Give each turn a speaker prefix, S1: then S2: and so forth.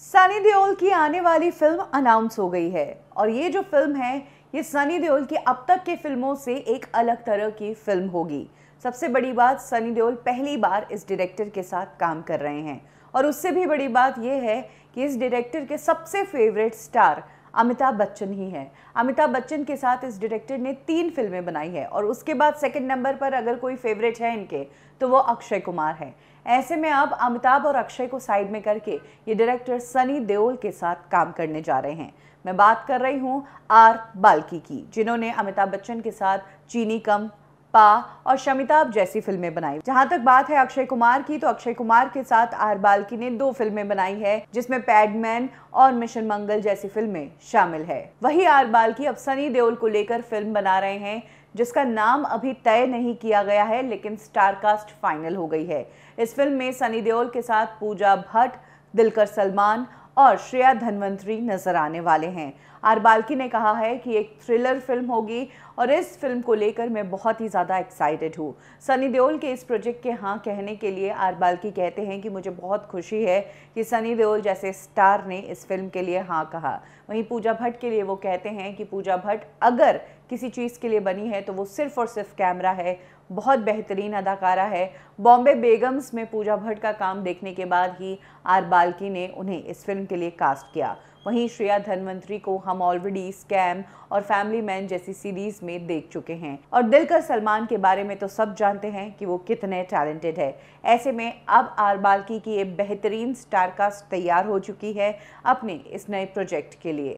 S1: सनी देओल की आने वाली फिल्म अनाउंस हो गई है और ये जो फिल्म है ये सनी देओल की अब तक के फिल्मों से एक अलग तरह की फिल्म होगी सबसे बड़ी बात सनी देओल पहली बार इस डायरेक्टर के साथ काम कर रहे हैं और उससे भी बड़ी बात यह है कि इस डायरेक्टर के सबसे फेवरेट स्टार अमिताभ बच्चन ही हैं अमिताभ बच्चन के साथ इस डायरेक्टर ने तीन फिल्में बनाई है और उसके बाद सेकंड नंबर पर अगर कोई फेवरेट है इनके तो वो अक्षय कुमार है ऐसे में अब अमिताभ और अक्षय को साइड में करके ये डायरेक्टर सनी देओल के साथ काम करने जा रहे हैं मैं बात कर रही हूँ आर बाल्की की जिन्होंने अमिताभ बच्चन के साथ चीनी कम पा और शमिताभ जैसी फिल्में बनाई जहां तक बात है अक्षय कुमार की तो अक्षय कुमार के साथ आर बाल्की ने दो फिल्में बनाई है जिसमें पैडमैन और मिशन मंगल जैसी फिल्में शामिल है वही आर बाल्की अब सनी देओल को लेकर फिल्म बना रहे हैं जिसका नाम अभी तय नहीं किया गया है लेकिन स्टारकास्ट फाइनल हो गई है इस फिल्म में सनी देओल के साथ पूजा भट्ट दिलकर सलमान और श्रेया धनवंतरी नजर आने वाले हैं आर बाल्की ने कहा है कि एक थ्रिलर फिल्म होगी और इस फिल्म को लेकर मैं बहुत ही ज़्यादा एक्साइटेड हूँ सनी देओल के इस प्रोजेक्ट के हाँ कहने के लिए आर बाल्की कहते हैं कि मुझे बहुत खुशी है कि सनी देओल जैसे स्टार ने इस फिल्म के लिए हाँ कहा वहीं पूजा भट्ट के लिए वो कहते हैं कि पूजा भट्ट अगर किसी चीज़ के लिए बनी है तो वो सिर्फ और सिर्फ कैमरा है बहुत बेहतरीन अदाकारा है बॉम्बे बेगम्स में पूजा भट्ट का काम देखने के बाद ही आर बाल्की ने उन्हें इस फिल्म के लिए कास्ट किया वहीं श्रेया धनवंतरी को हम ऑलरेडी स्कैम और फैमिली मैन जैसी सीरीज में देख चुके हैं और दिलकर सलमान के बारे में तो सब जानते हैं कि वो कितने टैलेंटेड है ऐसे में अब आर बाल्की की एक बेहतरीन स्टारकास्ट तैयार हो चुकी है अपने इस नए प्रोजेक्ट के लिए